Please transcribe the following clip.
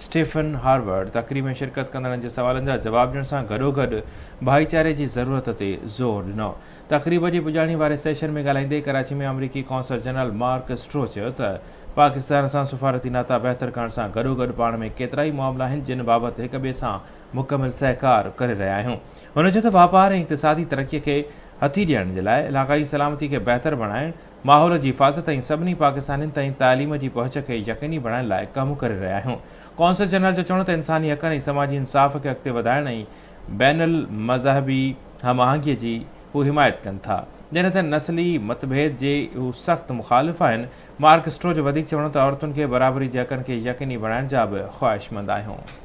Stephen Harvard तकरीब में शिरकत कंदड़नि जे सवालनि जा जवाब ॾियण सां गॾोगॾु गड़ भाईचारे की ज़रूरत से ज़ोर ॾिनो तकरीब की पुॼाणी वाले सेशन में ॻाल्हाईंदे कराची में अमरीकी कौंसल जनरल मार्क स्ट्रो त पाकिस्तान से सिफारती नाता बेहतर करण सां गॾोगॾु गड़ पाण में केतरा ई मामला जिन बाबत एक ॿिए सां मुकमल सहकार कर रहा आहियूं हुन व्यापार त वापार के हथी हथीलियाण जलाए इलाक़ाई सलामती खे बहितर बणाइण माहौल की हिफ़ाज़त सभी सभिनी पाकिस्तानियुनि ताईं तालीम जी पहुच यकीनी बनाने लाइ कमु करे रहिया आहियूं कौंसल जनरल जो चवण तो इंसानी हक़नि ऐं समाजी इंसाफ़ के अॻिते वधाइण ऐं मज़हबी हम आहंगी की हिमायत कनि था जॾहिं त नस्ली मतभेद जे सख्त सख़्तु मुखालिफ़ आहिनि मार्क स्ट्रो जो वधीक चवणो त औरतुनि बराबरी के हक़नि के यकीनी बणाइण जा भी ख़्वाहिशमंद आहियूं